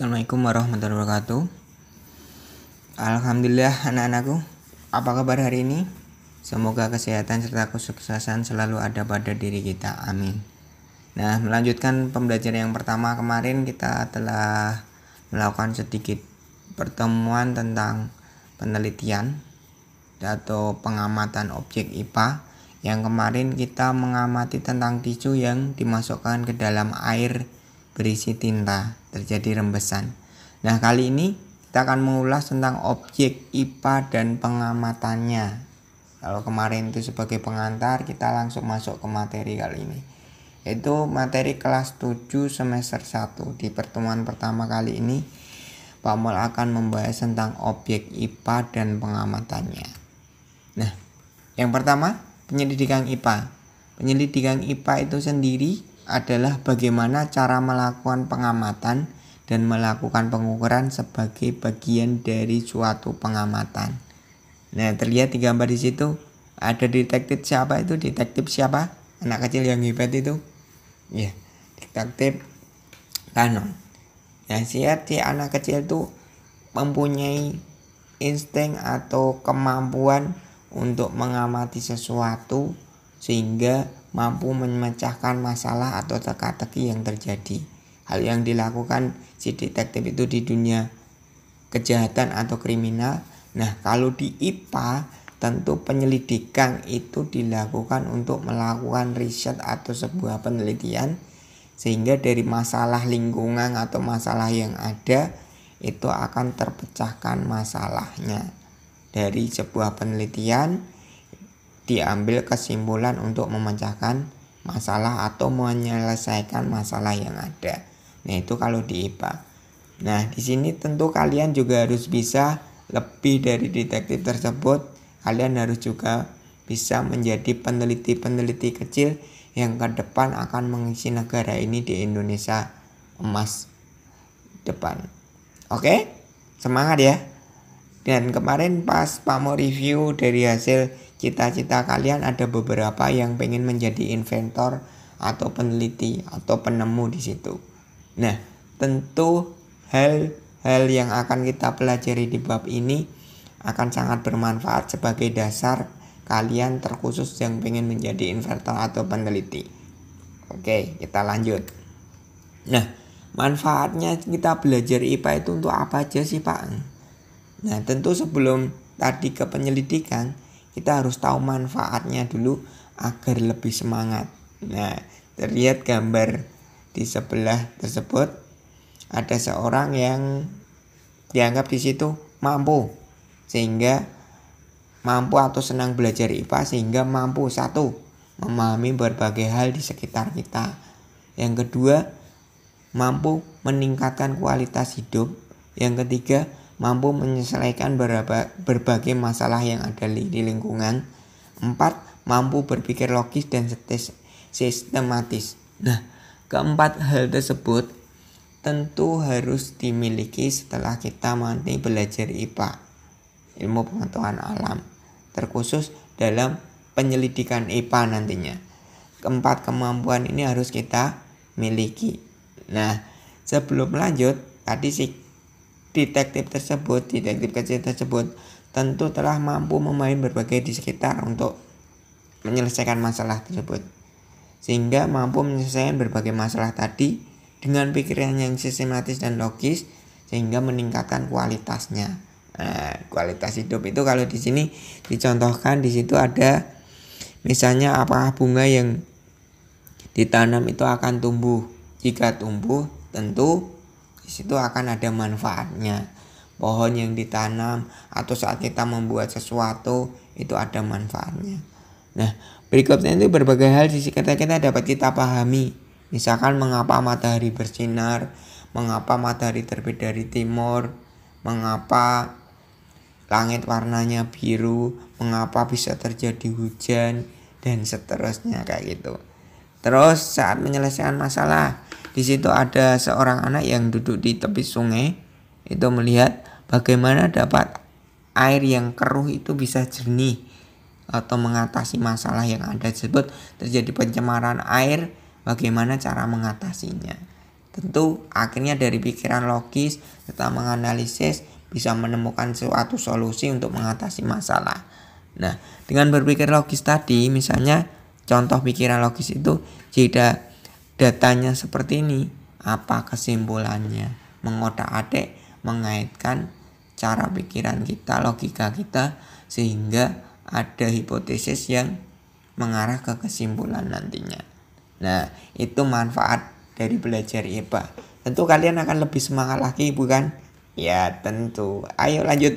Assalamualaikum warahmatullahi wabarakatuh Alhamdulillah anak-anakku Apa kabar hari ini? Semoga kesehatan serta kesuksesan selalu ada pada diri kita Amin Nah melanjutkan pembelajaran yang pertama kemarin Kita telah melakukan sedikit pertemuan tentang penelitian Atau pengamatan objek IPA Yang kemarin kita mengamati tentang tisu yang dimasukkan ke dalam air berisi tinta, terjadi rembesan. Nah, kali ini kita akan mengulas tentang objek IPA dan pengamatannya. Kalau kemarin itu sebagai pengantar, kita langsung masuk ke materi kali ini. Yaitu materi kelas 7 semester 1. Di pertemuan pertama kali ini, Pak Mol akan membahas tentang objek IPA dan pengamatannya. Nah, yang pertama, penyelidikan IPA. Penyelidikan IPA itu sendiri adalah bagaimana cara melakukan pengamatan dan melakukan pengukuran sebagai bagian dari suatu pengamatan. Nah, terlihat di gambar di situ ada detektif siapa itu? Detektif siapa? Anak kecil yang hebat itu. Ya, detektif Kanon. Nah, si anak kecil itu mempunyai insting atau kemampuan untuk mengamati sesuatu sehingga mampu memecahkan masalah atau teka-teki yang terjadi. Hal yang dilakukan si detektif itu di dunia kejahatan atau kriminal. Nah, kalau di IPA tentu penyelidikan itu dilakukan untuk melakukan riset atau sebuah penelitian sehingga dari masalah lingkungan atau masalah yang ada itu akan terpecahkan masalahnya dari sebuah penelitian diambil kesimpulan untuk memecahkan masalah atau menyelesaikan masalah yang ada. Nah, itu kalau di IPA. Nah, di sini tentu kalian juga harus bisa lebih dari detektif tersebut. Kalian harus juga bisa menjadi peneliti-peneliti kecil yang ke depan akan mengisi negara ini di Indonesia emas depan. Oke? Semangat ya. Dan kemarin pas pamor review dari hasil cita-cita kalian ada beberapa yang pengen menjadi inventor atau peneliti atau penemu di situ. Nah, tentu hal-hal yang akan kita pelajari di bab ini akan sangat bermanfaat sebagai dasar kalian terkhusus yang pengen menjadi inventor atau peneliti. Oke, kita lanjut. Nah, manfaatnya kita belajar IPA itu untuk apa aja sih, Pak? Nah, tentu sebelum tadi ke penyelidikan, kita harus tahu manfaatnya dulu agar lebih semangat. Nah, terlihat gambar di sebelah tersebut ada seorang yang dianggap di situ mampu sehingga mampu atau senang belajar IPA sehingga mampu satu memahami berbagai hal di sekitar kita. Yang kedua, mampu meningkatkan kualitas hidup. Yang ketiga, mampu menyelesaikan berbagai masalah yang ada di lingkungan. 4. Mampu berpikir logis dan sistematis. Nah, keempat hal tersebut tentu harus dimiliki setelah kita nanti belajar IPA, ilmu pengetahuan alam, terkhusus dalam penyelidikan IPA nantinya. Keempat kemampuan ini harus kita miliki. Nah, sebelum lanjut, tadi sih detektif tersebut, detektif kecil tersebut tentu telah mampu memain berbagai di sekitar untuk menyelesaikan masalah tersebut. Sehingga mampu menyelesaikan berbagai masalah tadi dengan pikiran yang sistematis dan logis sehingga meningkatkan kualitasnya. Nah, kualitas hidup itu kalau di sini dicontohkan di situ ada misalnya apakah bunga yang ditanam itu akan tumbuh. Jika tumbuh, tentu di situ akan ada manfaatnya. Pohon yang ditanam atau saat kita membuat sesuatu itu ada manfaatnya. Nah, berikutnya itu berbagai hal sisi kita kita dapat kita pahami. Misalkan mengapa matahari bersinar, mengapa matahari terbit dari timur, mengapa langit warnanya biru, mengapa bisa terjadi hujan, dan seterusnya kayak gitu. Terus saat menyelesaikan masalah, di situ ada seorang anak yang duduk di tepi sungai itu melihat bagaimana dapat air yang keruh itu bisa jernih atau mengatasi masalah yang ada disebut terjadi pencemaran air bagaimana cara mengatasinya tentu akhirnya dari pikiran logis serta menganalisis bisa menemukan suatu solusi untuk mengatasi masalah nah dengan berpikir logis tadi misalnya contoh pikiran logis itu jika datanya seperti ini, apa kesimpulannya? mengotak adek mengaitkan cara pikiran kita, logika kita sehingga ada hipotesis yang mengarah ke kesimpulan nantinya. Nah, itu manfaat dari belajar IPA. Tentu kalian akan lebih semangat lagi, bukan? Ya, tentu. Ayo lanjut.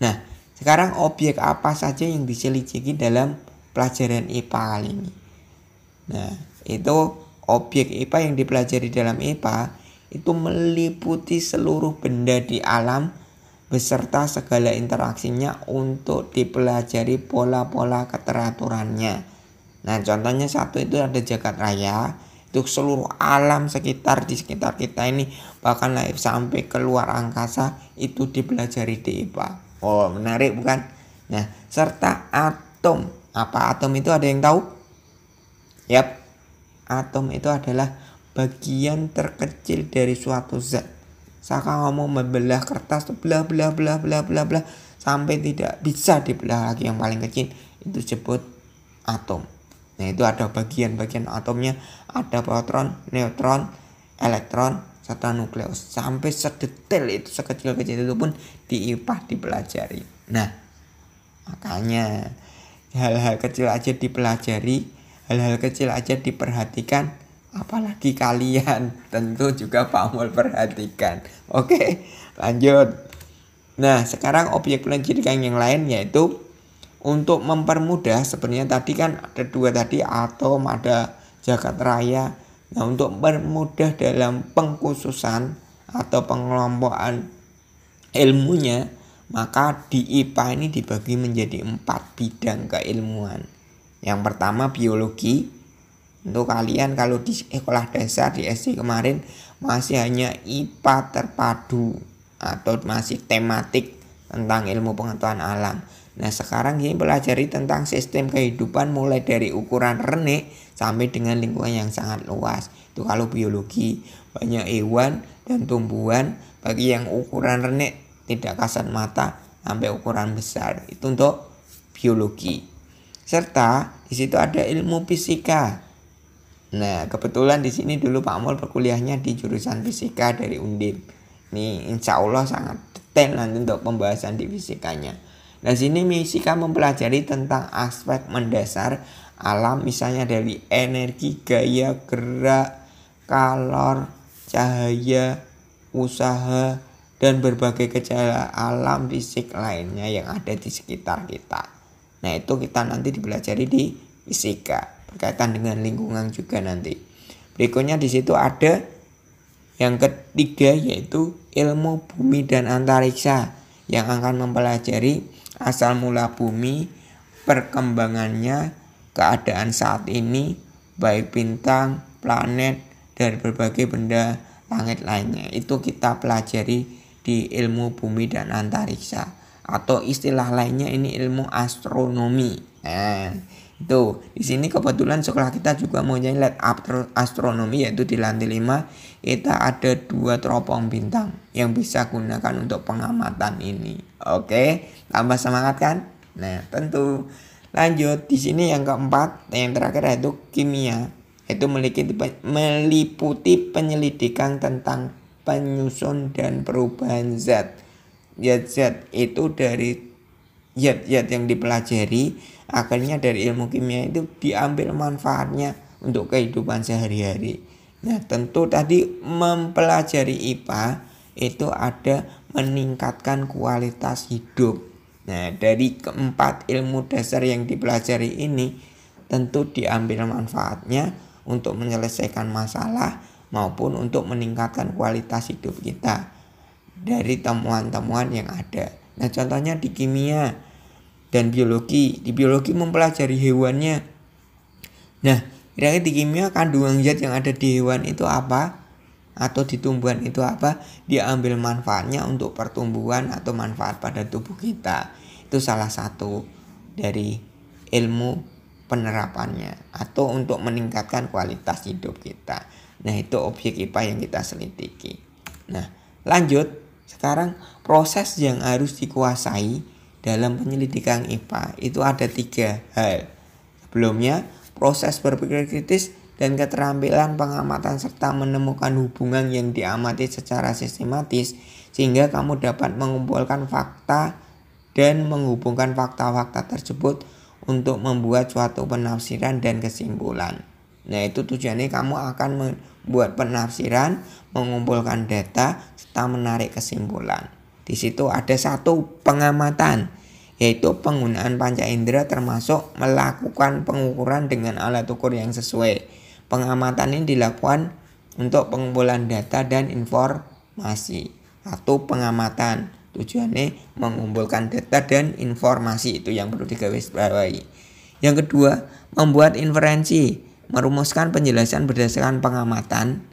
Nah, sekarang objek apa saja yang diselidiki dalam pelajaran IPA kali ini? Nah, itu Objek IPA yang dipelajari dalam IPA itu meliputi seluruh benda di alam beserta segala interaksinya untuk dipelajari pola-pola keteraturannya. Nah, contohnya satu itu ada jagat raya, itu seluruh alam sekitar di sekitar kita ini bahkan naik sampai ke luar angkasa itu dipelajari di IPA. Oh, menarik bukan? Nah, serta atom. Apa atom itu ada yang tahu? Yap, atom itu adalah bagian terkecil dari suatu zat. Saka ngomong membelah kertas tuh belah belah belah belah belah belah sampai tidak bisa dibelah lagi yang paling kecil itu disebut atom. Nah itu ada bagian-bagian atomnya ada proton, neutron, elektron, serta nukleus sampai sedetail itu sekecil-kecil itu pun diipah dipelajari. Nah makanya hal-hal kecil aja dipelajari hal-hal kecil aja diperhatikan apalagi kalian tentu juga Pak Mul perhatikan oke lanjut nah sekarang objek pendidikan yang lain yaitu untuk mempermudah sebenarnya tadi kan ada dua tadi atom ada jagat raya nah untuk mempermudah dalam pengkhususan atau pengelompokan ilmunya maka di IPA ini dibagi menjadi empat bidang keilmuan yang pertama biologi. Untuk kalian kalau di sekolah dasar di SD kemarin masih hanya IPA terpadu atau masih tematik tentang ilmu pengetahuan alam. Nah sekarang ini pelajari tentang sistem kehidupan mulai dari ukuran renek sampai dengan lingkungan yang sangat luas. Itu kalau biologi banyak hewan dan tumbuhan bagi yang ukuran renek tidak kasat mata sampai ukuran besar. Itu untuk biologi serta di situ ada ilmu fisika. Nah, kebetulan di sini dulu Pak Mul perkuliahnya di jurusan fisika dari Undip. Nih, insya Allah sangat detail nanti untuk pembahasan di fisikanya. Nah, sini fisika mempelajari tentang aspek mendasar alam misalnya dari energi, gaya, gerak, kalor, cahaya, usaha, dan berbagai gejala alam fisik lainnya yang ada di sekitar kita. Nah itu kita nanti dipelajari di fisika berkaitan dengan lingkungan juga nanti. Berikutnya di situ ada yang ketiga yaitu ilmu bumi dan antariksa yang akan mempelajari asal mula bumi, perkembangannya, keadaan saat ini, baik bintang, planet, dan berbagai benda langit lainnya. Itu kita pelajari di ilmu bumi dan antariksa atau istilah lainnya ini ilmu astronomi. Nah, itu di sini kebetulan sekolah kita juga mau jadi lab astronomi yaitu di lantai 5 kita ada dua teropong bintang yang bisa gunakan untuk pengamatan ini. Oke, tambah semangat kan? Nah, tentu lanjut di sini yang keempat yang terakhir yaitu kimia itu memiliki meliputi penyelidikan tentang penyusun dan perubahan zat zat-zat itu dari zat-zat yang dipelajari akhirnya dari ilmu kimia itu diambil manfaatnya untuk kehidupan sehari-hari. Nah, tentu tadi mempelajari IPA itu ada meningkatkan kualitas hidup. Nah, dari keempat ilmu dasar yang dipelajari ini tentu diambil manfaatnya untuk menyelesaikan masalah maupun untuk meningkatkan kualitas hidup kita dari temuan-temuan yang ada. Nah, contohnya di kimia dan biologi. Di biologi mempelajari hewannya. Nah, kira-kira di kimia kandungan zat yang ada di hewan itu apa? Atau di tumbuhan itu apa? Diambil manfaatnya untuk pertumbuhan atau manfaat pada tubuh kita. Itu salah satu dari ilmu penerapannya atau untuk meningkatkan kualitas hidup kita. Nah, itu objek IPA yang kita selidiki. Nah, lanjut sekarang proses yang harus dikuasai dalam penyelidikan IPA itu ada tiga hal. Sebelumnya, proses berpikir kritis dan keterampilan pengamatan serta menemukan hubungan yang diamati secara sistematis sehingga kamu dapat mengumpulkan fakta dan menghubungkan fakta-fakta tersebut untuk membuat suatu penafsiran dan kesimpulan. Nah, itu tujuannya kamu akan buat penafsiran, mengumpulkan data, serta menarik kesimpulan. Di situ ada satu pengamatan, yaitu penggunaan panca indera termasuk melakukan pengukuran dengan alat ukur yang sesuai. Pengamatan ini dilakukan untuk pengumpulan data dan informasi. Satu pengamatan, tujuannya mengumpulkan data dan informasi itu yang perlu digarisbawahi. Yang kedua, membuat inferensi merumuskan penjelasan berdasarkan pengamatan.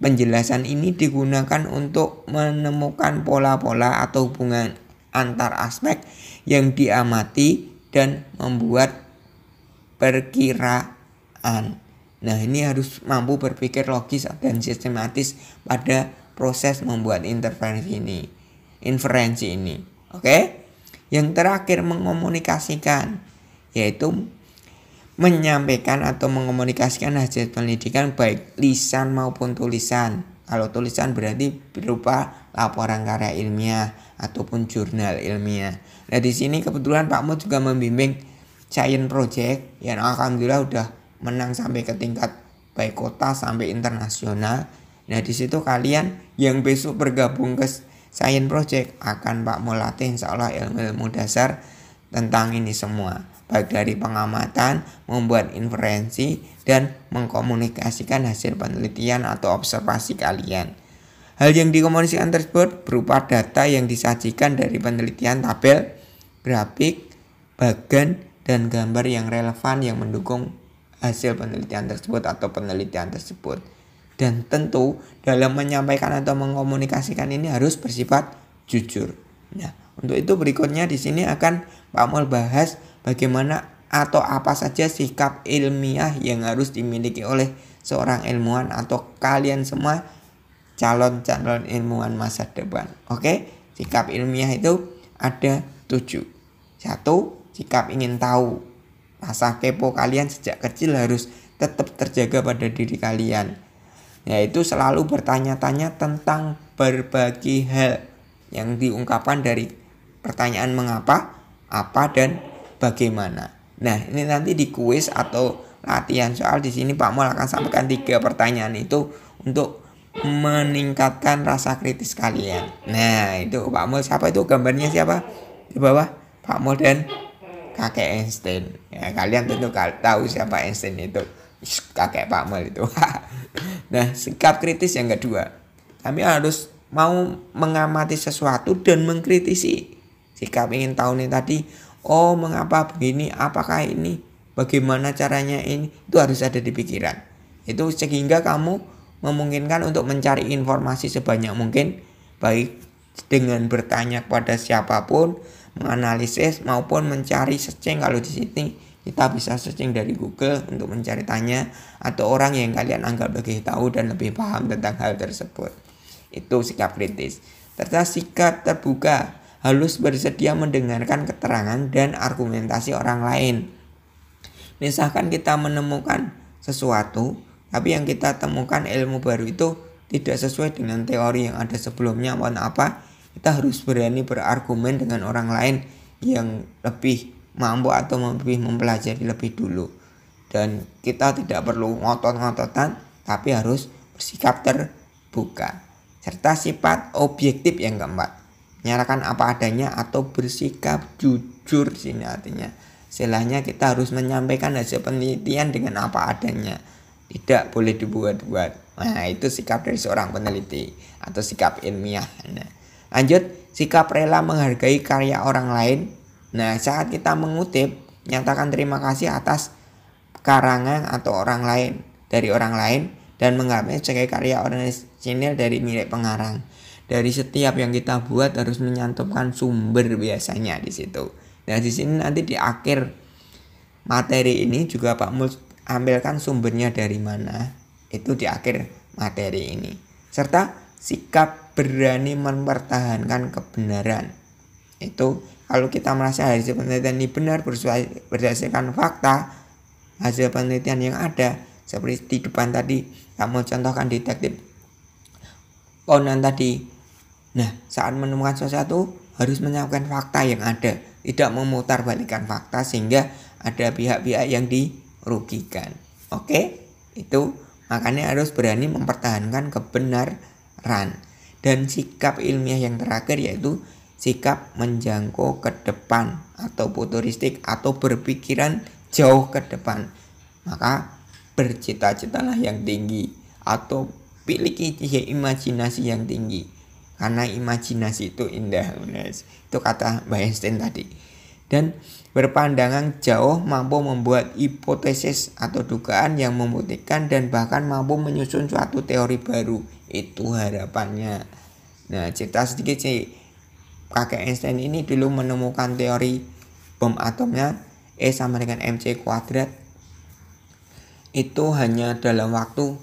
Penjelasan ini digunakan untuk menemukan pola-pola atau hubungan antar aspek yang diamati dan membuat perkiraan. Nah, ini harus mampu berpikir logis dan sistematis pada proses membuat interferensi ini. Inferensi ini. Oke? Okay? Yang terakhir mengkomunikasikan yaitu menyampaikan atau mengkomunikasikan hasil penelitian baik lisan maupun tulisan. Kalau tulisan berarti berupa laporan karya ilmiah ataupun jurnal ilmiah. Nah di sini kebetulan Pak Mut juga membimbing Science Project yang alhamdulillah udah menang sampai ke tingkat baik kota sampai internasional. Nah di situ kalian yang besok bergabung ke Science Project akan Pak Mulatih latih insya Allah ilmu-ilmu dasar tentang ini semua, baik dari pengamatan, membuat inferensi, dan mengkomunikasikan hasil penelitian atau observasi kalian. Hal yang dikomunikasikan tersebut berupa data yang disajikan dari penelitian tabel, grafik, bagan, dan gambar yang relevan yang mendukung hasil penelitian tersebut atau penelitian tersebut. Dan tentu dalam menyampaikan atau mengkomunikasikan ini harus bersifat jujur. Nah, untuk itu berikutnya di sini akan Pak Mul bahas bagaimana atau apa saja sikap ilmiah yang harus dimiliki oleh seorang ilmuwan atau kalian semua calon-calon ilmuwan masa depan. Oke, sikap ilmiah itu ada tujuh. Satu, sikap ingin tahu. Rasa kepo kalian sejak kecil harus tetap terjaga pada diri kalian. Yaitu selalu bertanya-tanya tentang berbagai hal yang diungkapkan dari pertanyaan mengapa, apa dan bagaimana. Nah, ini nanti di kuis atau latihan soal di sini Pak Mol akan sampaikan tiga pertanyaan itu untuk meningkatkan rasa kritis kalian. Nah, itu Pak Mol siapa itu gambarnya siapa? Di bawah Pak Mol dan kakek Einstein. Ya, kalian tentu tahu siapa Einstein itu. kakek Pak Mol itu. nah, sikap kritis yang kedua. Kami harus mau mengamati sesuatu dan mengkritisi jika ingin tahu nih tadi oh mengapa begini apakah ini bagaimana caranya ini itu harus ada di pikiran itu sehingga kamu memungkinkan untuk mencari informasi sebanyak mungkin baik dengan bertanya kepada siapapun menganalisis maupun mencari searching kalau di sini kita bisa searching dari Google untuk mencari tanya atau orang yang kalian anggap lebih tahu dan lebih paham tentang hal tersebut. Itu sikap kritis. Serta sikap terbuka harus bersedia mendengarkan keterangan dan argumentasi orang lain. Misalkan kita menemukan sesuatu, tapi yang kita temukan ilmu baru itu tidak sesuai dengan teori yang ada sebelumnya mohon apa kita harus berani berargumen dengan orang lain yang lebih mampu atau lebih mempelajari lebih dulu dan kita tidak perlu ngotot-ngototan tapi harus bersikap terbuka serta sifat objektif yang keempat nyarakan apa adanya atau bersikap jujur sini artinya istilahnya kita harus menyampaikan hasil penelitian dengan apa adanya tidak boleh dibuat-buat nah itu sikap dari seorang peneliti atau sikap ilmiah nah, lanjut sikap rela menghargai karya orang lain nah saat kita mengutip nyatakan terima kasih atas karangan atau orang lain dari orang lain dan menganggapnya sebagai karya orang dari milik pengarang dari setiap yang kita buat harus menyantumkan sumber biasanya di situ. Nah, di sini nanti di akhir materi ini juga Pak Mul ambilkan sumbernya dari mana. Itu di akhir materi ini. Serta sikap berani mempertahankan kebenaran. Itu kalau kita merasa hasil penelitian ini benar berdasarkan fakta hasil penelitian yang ada seperti di depan tadi kamu contohkan detektif Conan tadi Nah, saat menemukan sesuatu harus menyiapkan fakta yang ada, tidak memutarbalikkan fakta sehingga ada pihak-pihak yang dirugikan. Oke, itu makanya harus berani mempertahankan kebenaran dan sikap ilmiah yang terakhir yaitu sikap menjangkau ke depan atau futuristik atau berpikiran jauh ke depan. Maka bercita-citalah yang tinggi atau miliki imajinasi yang tinggi karena imajinasi itu indah itu kata Mbak Einstein tadi dan berpandangan jauh mampu membuat hipotesis atau dugaan yang membuktikan dan bahkan mampu menyusun suatu teori baru itu harapannya nah cerita sedikit sih kakek Einstein ini dulu menemukan teori bom atomnya E sama dengan mc kuadrat itu hanya dalam waktu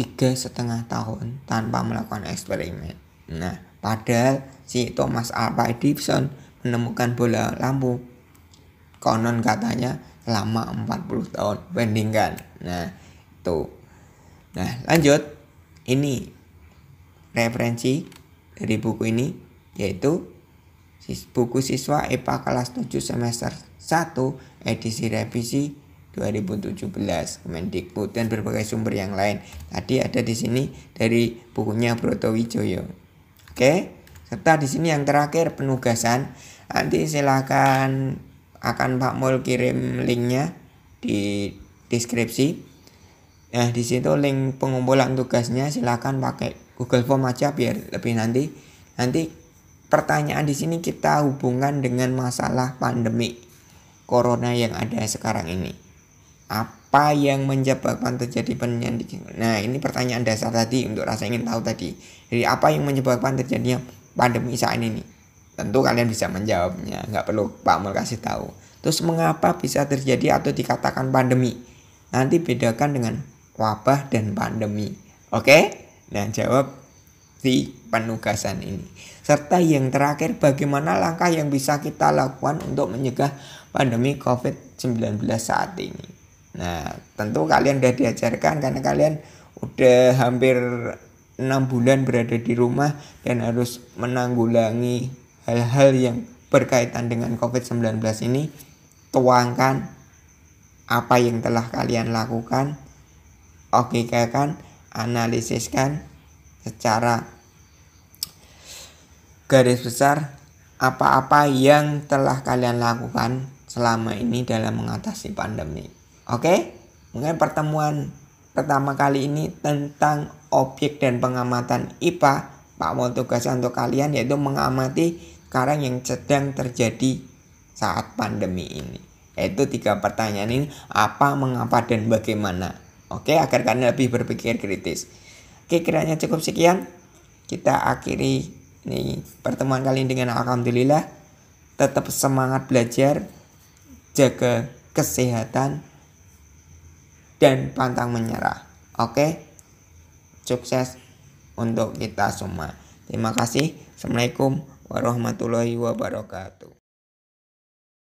tiga setengah tahun tanpa melakukan eksperimen. Nah, padahal si Thomas Alva Edison menemukan bola lampu konon katanya selama 40 tahun bandingkan. Nah, itu. Nah, lanjut. Ini referensi dari buku ini yaitu buku siswa EPA kelas 7 semester 1 edisi revisi 2017 Kemendikbud dan berbagai sumber yang lain. Tadi ada di sini dari bukunya Broto Wijoyo. Oke, serta di sini yang terakhir penugasan. Nanti silahkan akan Pak Mul kirim linknya di deskripsi. Nah, di situ link pengumpulan tugasnya silahkan pakai Google Form aja biar lebih nanti. Nanti pertanyaan di sini kita hubungkan dengan masalah pandemi corona yang ada sekarang ini apa yang menyebabkan terjadi penurunan nah ini pertanyaan dasar tadi untuk rasa ingin tahu tadi jadi apa yang menyebabkan terjadinya pandemi saat ini tentu kalian bisa menjawabnya nggak perlu Pak Mul kasih tahu terus mengapa bisa terjadi atau dikatakan pandemi nanti bedakan dengan wabah dan pandemi oke nah jawab di penugasan ini serta yang terakhir bagaimana langkah yang bisa kita lakukan untuk mencegah pandemi COVID-19 saat ini Nah, tentu kalian udah diajarkan karena kalian udah hampir enam bulan berada di rumah dan harus menanggulangi hal-hal yang berkaitan dengan COVID-19 ini. Tuangkan apa yang telah kalian lakukan, oke kan analisiskan secara garis besar apa-apa yang telah kalian lakukan selama ini dalam mengatasi pandemi. Oke, mungkin pertemuan pertama kali ini tentang objek dan pengamatan IPA. Pak mau tugas untuk kalian yaitu mengamati karang yang sedang terjadi saat pandemi ini. Yaitu tiga pertanyaan ini apa, mengapa, dan bagaimana. Oke, agar kalian lebih berpikir kritis. Oke, kiranya cukup sekian. Kita akhiri nih pertemuan kali ini dengan alhamdulillah tetap semangat belajar jaga kesehatan dan pantang menyerah. Oke, sukses untuk kita semua. Terima kasih. Assalamualaikum warahmatullahi wabarakatuh.